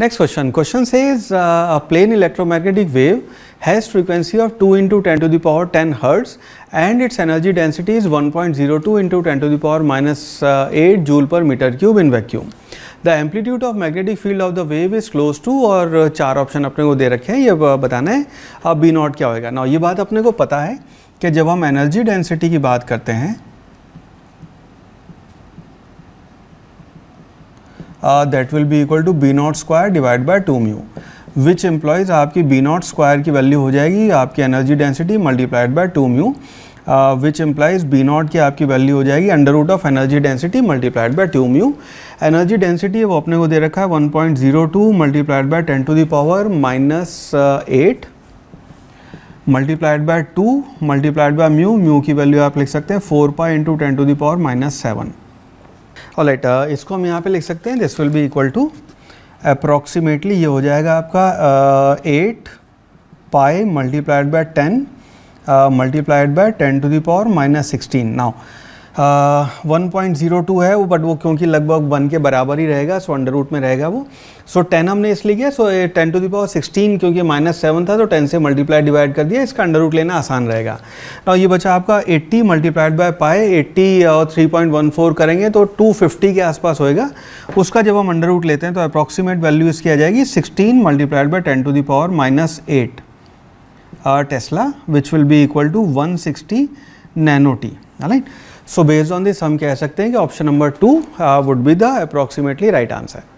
next question question से is a plane electromagnetic wave has frequency of two into ten to the power 10 hertz and its energy density is one point zero two into ten to the power minus eight joule per metre cube in vacuum the amplitude of magnetic field of the wave is close to और uh, चार option अपने को दे रखे हैं ये uh, बताना है अब बी नॉट क्या होगा ना ये बात अपने को पता है कि जब हम एनर्जी डेंसिटी की बात करते हैं uh, will be equal to B naught square divide by two mu which implies आपकी बी नॉट स्क्वायर की वैल्यू हो जाएगी आपकी energy density multiplied by two mu which implies B naught की आपकी वैल्यू हो जाएगी under root of energy density multiplied by two mu energy density वो अपने को दे रखा है one point zero two multiplied by ten to the power minus eight multiplied by two multiplied by mu mu की वैल्यू आप लिख सकते हैं four pi into ten to the power minus seven और राइट इसको हम यहाँ पे लिख सकते हैं this will be equal to approximately ये हो जाएगा आपका eight pi multiplied by ten multiplied by ten to the power minus sixteen now one point zero two है वो बट वो क्योंकि लगभग वन के बराबर ही रहेगा सो अंडर रूट में रहेगा वो सो टेन हमने इसलिए किया so ten to power sixteen क्योंकि माइनस सेवन था तो टेन से मल्टीप्लाई डिवाइड कर दिया इसका अंडर रूट लेना आसान रहेगा और तो ये बचा आपका eighty multiplied by pi eighty और थ्री पॉइंट वन फोर करेंगे तो टू फिफ्टी के आसपास होएगा उसका जब हम अंडर रूट लेते हैं तो अप्रॉक्सीमेट वैल्यू इसकी आ जाएगी sixteen multiplied by ten to power minus eight tesla which will be equal to one sixty नैनोटी टी अलाइन सो बेस्ड ऑन दिस हम कह सकते हैं कि option number two would be the approximately right answer